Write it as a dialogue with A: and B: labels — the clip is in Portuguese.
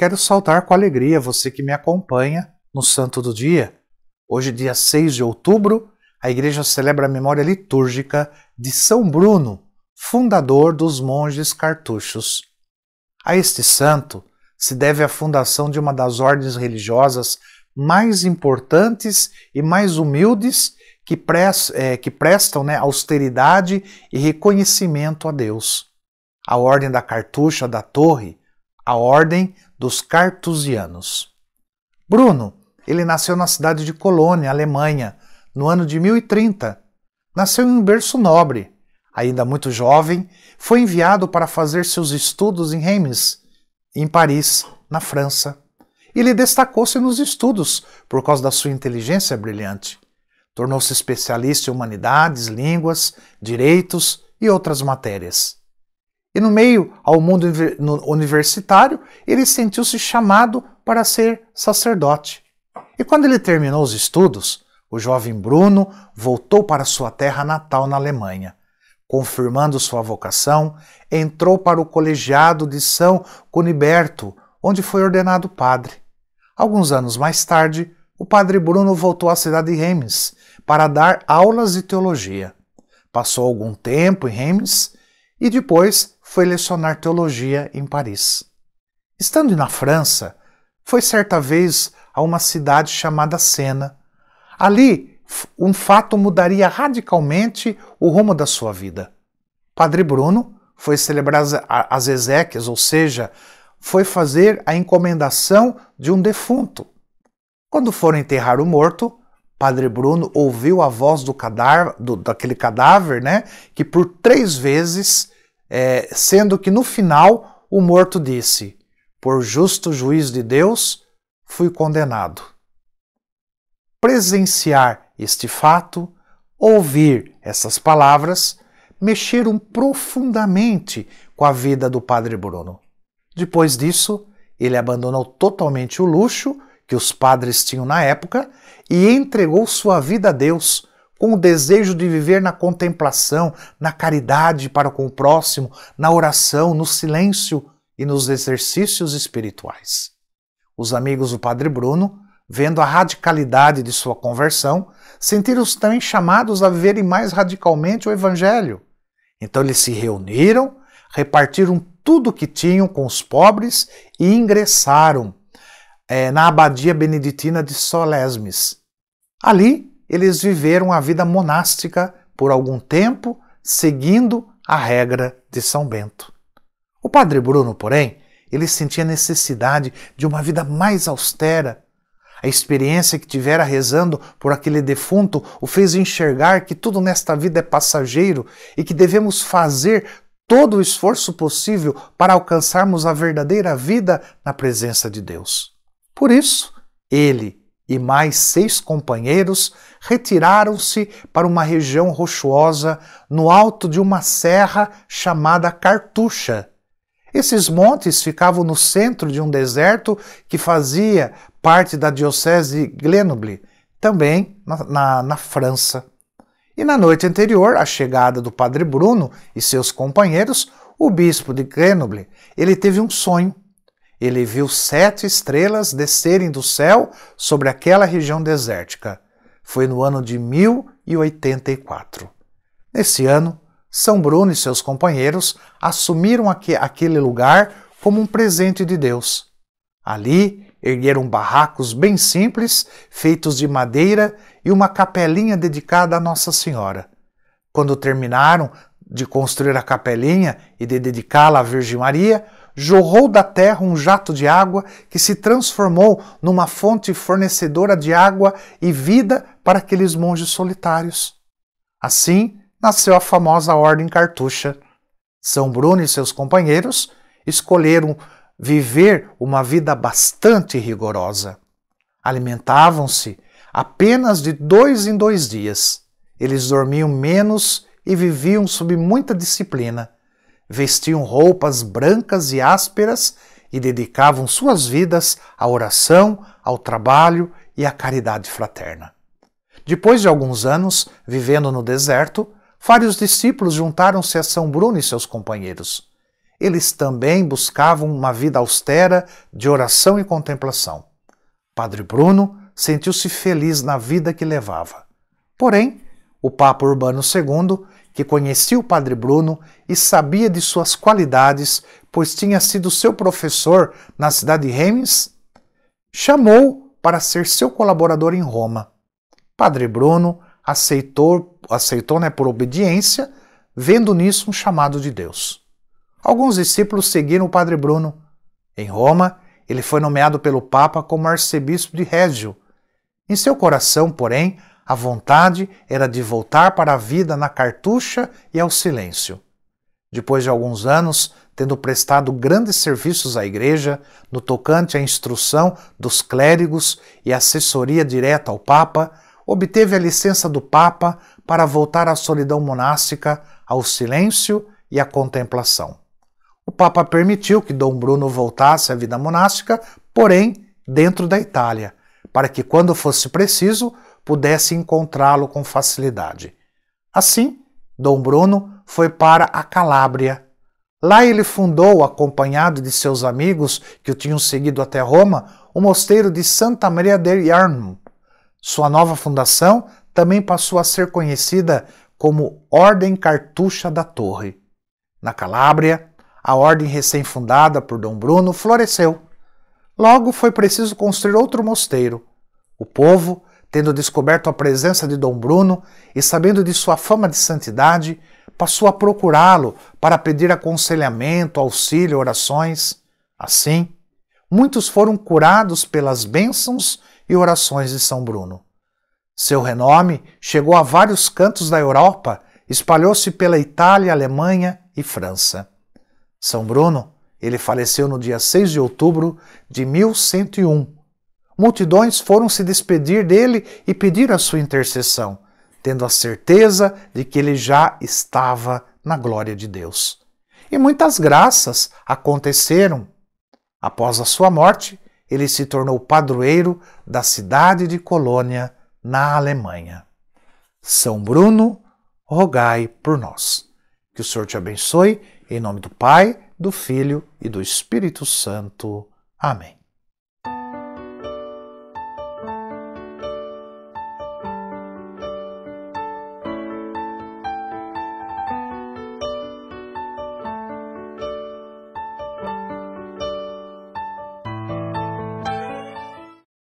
A: Quero saudar com alegria você que me acompanha no Santo do Dia. Hoje, dia 6 de outubro, a igreja celebra a memória litúrgica de São Bruno, fundador dos monges cartuchos. A este santo se deve a fundação de uma das ordens religiosas mais importantes e mais humildes que, é, que prestam né, austeridade e reconhecimento a Deus. A ordem da cartucha da torre, a ordem dos cartusianos. Bruno, ele nasceu na cidade de Colônia, Alemanha, no ano de 1030. Nasceu em um berço nobre. Ainda muito jovem, foi enviado para fazer seus estudos em Reims, em Paris, na França. Ele destacou-se nos estudos por causa da sua inteligência brilhante. Tornou-se especialista em humanidades, línguas, direitos e outras matérias. E no meio ao mundo universitário, ele sentiu-se chamado para ser sacerdote. E quando ele terminou os estudos, o jovem Bruno voltou para sua terra natal na Alemanha. Confirmando sua vocação, entrou para o colegiado de São Cuniberto, onde foi ordenado padre. Alguns anos mais tarde, o padre Bruno voltou à cidade de Reims para dar aulas de teologia. Passou algum tempo em Reims e depois foi lecionar teologia em Paris. Estando na França, foi certa vez a uma cidade chamada Sena. Ali, um fato mudaria radicalmente o rumo da sua vida. Padre Bruno foi celebrar as exéquias, ou seja, foi fazer a encomendação de um defunto. Quando foram enterrar o morto, Padre Bruno ouviu a voz do cadáver, do, daquele cadáver, né, que por três vezes é, sendo que no final o morto disse: Por justo juiz de Deus, fui condenado. Presenciar este fato, ouvir essas palavras, mexeram profundamente com a vida do padre Bruno. Depois disso, ele abandonou totalmente o luxo que os padres tinham na época e entregou sua vida a Deus com o desejo de viver na contemplação, na caridade para com o próximo, na oração, no silêncio e nos exercícios espirituais. Os amigos do Padre Bruno, vendo a radicalidade de sua conversão, sentiram-se também chamados a viverem mais radicalmente o Evangelho. Então eles se reuniram, repartiram tudo o que tinham com os pobres e ingressaram é, na abadia beneditina de Solesmes. Ali eles viveram a vida monástica por algum tempo, seguindo a regra de São Bento. O padre Bruno, porém, ele sentia necessidade de uma vida mais austera. A experiência que tivera rezando por aquele defunto o fez enxergar que tudo nesta vida é passageiro e que devemos fazer todo o esforço possível para alcançarmos a verdadeira vida na presença de Deus. Por isso, ele, e mais seis companheiros retiraram-se para uma região rochosa no alto de uma serra chamada Cartucha. Esses montes ficavam no centro de um deserto que fazia parte da diocese de Grenoble, também na, na, na França. E na noite anterior à chegada do padre Bruno e seus companheiros, o bispo de Grenoble, ele teve um sonho ele viu sete estrelas descerem do céu sobre aquela região desértica. Foi no ano de 1084. Nesse ano, São Bruno e seus companheiros assumiram aquele lugar como um presente de Deus. Ali, ergueram barracos bem simples, feitos de madeira e uma capelinha dedicada a Nossa Senhora. Quando terminaram de construir a capelinha e de dedicá-la à Virgem Maria, jorrou da terra um jato de água que se transformou numa fonte fornecedora de água e vida para aqueles monges solitários. Assim nasceu a famosa Ordem Cartucha. São Bruno e seus companheiros escolheram viver uma vida bastante rigorosa. Alimentavam-se apenas de dois em dois dias. Eles dormiam menos e viviam sob muita disciplina vestiam roupas brancas e ásperas e dedicavam suas vidas à oração, ao trabalho e à caridade fraterna. Depois de alguns anos vivendo no deserto, vários discípulos juntaram-se a São Bruno e seus companheiros. Eles também buscavam uma vida austera de oração e contemplação. Padre Bruno sentiu-se feliz na vida que levava. Porém, o Papa Urbano II que conhecia o Padre Bruno e sabia de suas qualidades, pois tinha sido seu professor na cidade de Reims, chamou para ser seu colaborador em Roma. Padre Bruno aceitou, aceitou né, por obediência, vendo nisso um chamado de Deus. Alguns discípulos seguiram o Padre Bruno. Em Roma, ele foi nomeado pelo Papa como arcebispo de Régio. Em seu coração, porém, a vontade era de voltar para a vida na cartucha e ao silêncio. Depois de alguns anos, tendo prestado grandes serviços à Igreja no tocante à instrução dos clérigos e assessoria direta ao Papa, obteve a licença do Papa para voltar à solidão monástica, ao silêncio e à contemplação. O Papa permitiu que Dom Bruno voltasse à vida monástica, porém dentro da Itália, para que, quando fosse preciso, pudesse encontrá-lo com facilidade. Assim, Dom Bruno foi para a Calábria. Lá ele fundou, acompanhado de seus amigos que o tinham seguido até Roma, o mosteiro de Santa Maria de Yarnum. Sua nova fundação também passou a ser conhecida como Ordem Cartucha da Torre. Na Calábria, a ordem recém-fundada por Dom Bruno floresceu. Logo foi preciso construir outro mosteiro. O povo tendo descoberto a presença de Dom Bruno e sabendo de sua fama de santidade, passou a procurá-lo para pedir aconselhamento, auxílio, orações. Assim, muitos foram curados pelas bênçãos e orações de São Bruno. Seu renome chegou a vários cantos da Europa, espalhou-se pela Itália, Alemanha e França. São Bruno, ele faleceu no dia 6 de outubro de 1101 multidões foram se despedir dele e pedir a sua intercessão, tendo a certeza de que ele já estava na glória de Deus. E muitas graças aconteceram. Após a sua morte, ele se tornou padroeiro da cidade de Colônia, na Alemanha. São Bruno, rogai por nós. Que o Senhor te abençoe, em nome do Pai, do Filho e do Espírito Santo. Amém.